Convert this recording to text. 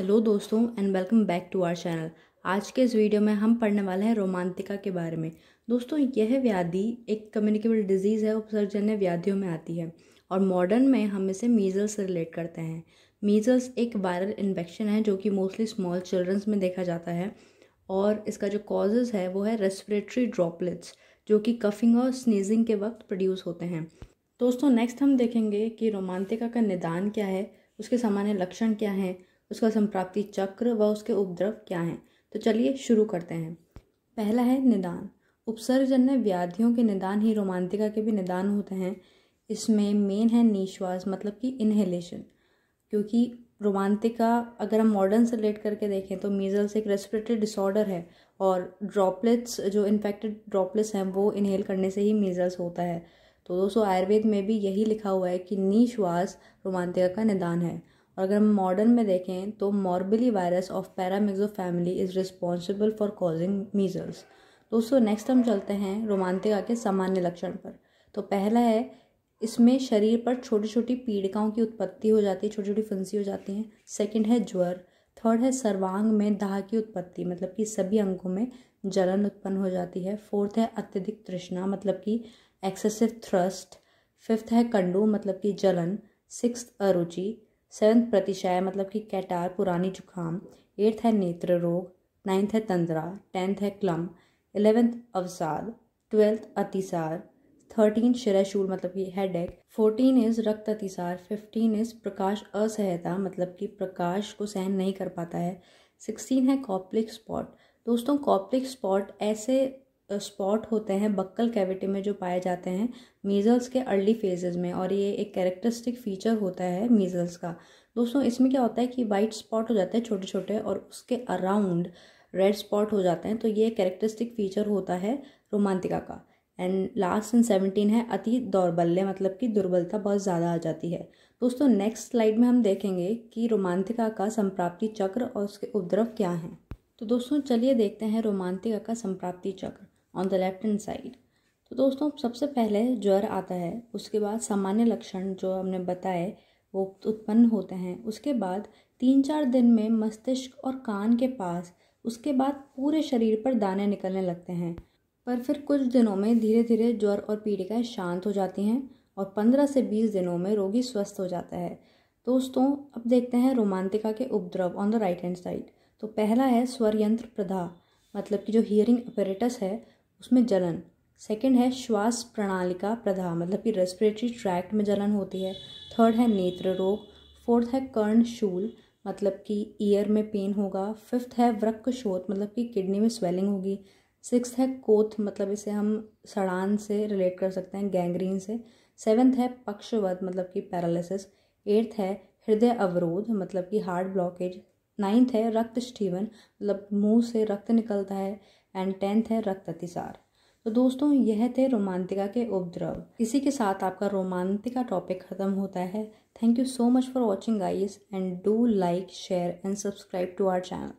hello दोस्तों and welcome back to our channel आज के इस वीडियो में हम पढ़ने वाले हैं रोमांतिका के बारे में दोस्तों यह व्याधि एक कम्युनिकेबल डिजीज़ है उपसर्जन्य व्याधियों में आती है और मॉडर्न में हम इसे मीज़ल्स से रिलेट करते हैं मीज़ल्स एक वायरल इन्फेक्शन है जो कि मोस्टली स्मॉल चिल्ड्रंस में देखा जाता है और इसका जो कॉजेज़ है वो है रेस्परेटरी ड्रॉपलेट्स जो कि कफिंग और स्नीजिंग के वक्त प्रोड्यूस होते हैं दोस्तों नेक्स्ट हम देखेंगे कि रोमांतिका का निदान क्या है उसके सामान्य लक्षण क्या हैं उसका संप्राप्ति चक्र व उसके उपद्रव क्या हैं तो चलिए शुरू करते हैं पहला है निदान उपसर्गजन्य व्याधियों के निदान ही रोमांतिका के भी निदान होते हैं इसमें मेन है निश्वास मतलब कि इनहेलेशन क्योंकि रोमांतिका अगर हम मॉडर्न से रिलेट करके देखें तो मीज़ल्स एक रेस्पिरेटरी डिसऑर्डर है और ड्रॉपलेट्स जो इन्फेक्टेड ड्रॉपलेट्स हैं वो इनहेल करने से ही मीज़ल्स होता है तो दोस्तों आयुर्वेद में भी यही लिखा हुआ है कि निश्वास रोमांतिका का निदान है अगर हम मॉडर्न में देखें तो morbilli virus of paramyxo family is responsible for causing measles दोस्तों नेक्स्ट हम चलते हैं रोमांतिका के सामान्य लक्षण पर तो पहला है इसमें शरीर पर छोटी छोटी पीड़िकाओं की उत्पत्ति हो जाती है छोटी छोटी फंसी हो जाती हैं सेकेंड है ज्वर थर्ड है सर्वांग में दाह की उत्पत्ति मतलब कि सभी अंगों में जलन उत्पन्न हो जाती है फोर्थ है अत्यधिक तृष्णा मतलब कि एक्सेसिव थ्रस्ट फिफ्थ है कंडू मतलब कि जलन सिक्स अरुचि सेवन्थ प्रतिशय मतलब कि कैटार पुरानी जुकाम एट्थ है नेत्र रोग नाइन्थ है तंद्रा टेंथ है क्लम इलेवेंथ अवसाद ट्वेल्थ अतिसार थर्टीन शरशूल मतलब कि हेड एक फोर्टीन इज़ रक्त अतिसार फिफ्टीन इज़ प्रकाश असहता मतलब कि प्रकाश को सहन नहीं कर पाता है सिक्सटीन है कॉप्लिक स्पॉट दोस्तों कॉप्लिक स्पॉट ऐसे स्पॉट होते हैं बक्कल कैविटी में जो पाए जाते हैं मीज़ल्स के अर्ली फेजेस में और ये एक कैरेक्टरिस्टिक फीचर होता है मीज़ल्स का दोस्तों इसमें क्या होता है कि वाइट स्पॉट हो जाते हैं छोटे छोटे और उसके अराउंड रेड स्पॉट हो जाते हैं तो ये कैरेक्टरिस्टिक फीचर होता है रोमांतिका का एंड लास्ट इन सेवनटीन है अति दौर्बल्य मतलब कि दुर्बलता बहुत ज़्यादा आ जाती है दोस्तों नेक्स्ट स्लाइड में हम देखेंगे कि रोमांतिका का संप्राप्ति चक्र और उसके उपद्रव क्या हैं तो दोस्तों चलिए देखते हैं रोमांतिका का संप्राप्ति चक्र on the left hand side तो दोस्तों सबसे पहले ज्वर आता है उसके बाद सामान्य लक्षण जो हमने बताए वो उत्पन्न होते हैं उसके बाद तीन चार दिन में मस्तिष्क और कान के पास उसके बाद पूरे शरीर पर दाने निकलने लगते हैं पर फिर कुछ दिनों में धीरे धीरे ज्वर और पीड़िकाएँ शांत हो जाती हैं और पंद्रह से बीस दिनों में रोगी स्वस्थ हो जाता है दोस्तों अब देखते हैं रोमांतिका के उपद्रव on the right hand side तो पहला है स्वर यंत्र प्रधा मतलब कि जो हियरिंग अपेरेटस है उसमें जलन सेकंड है श्वास प्रणालिका प्रधा मतलब कि रेस्पिरेटरी ट्रैक्ट में जलन होती है थर्ड है नेत्र रोग फोर्थ है कर्ण शूल मतलब कि ईयर में पेन होगा फिफ्थ है वृक्क शोथ मतलब कि किडनी में स्वेलिंग होगी सिक्स है कोथ मतलब इसे हम सड़ान से रिलेट कर सकते हैं गैंग्रीन से सेवन्थ है पक्षवध मतलब कि पैरालिसिस एट्थ है हृदय अवरोध मतलब कि हार्ट ब्लॉकेज नाइन्थ है रक्त स्टीवन मतलब मुंह से रक्त निकलता है एंड टेंथ है रक्ततिसार तो दोस्तों यह थे रोमांतिका के उपद्रव इसी के साथ आपका रोमांतिका टॉपिक ख़त्म होता है thank you so much for watching आईस and do like share and subscribe to our channel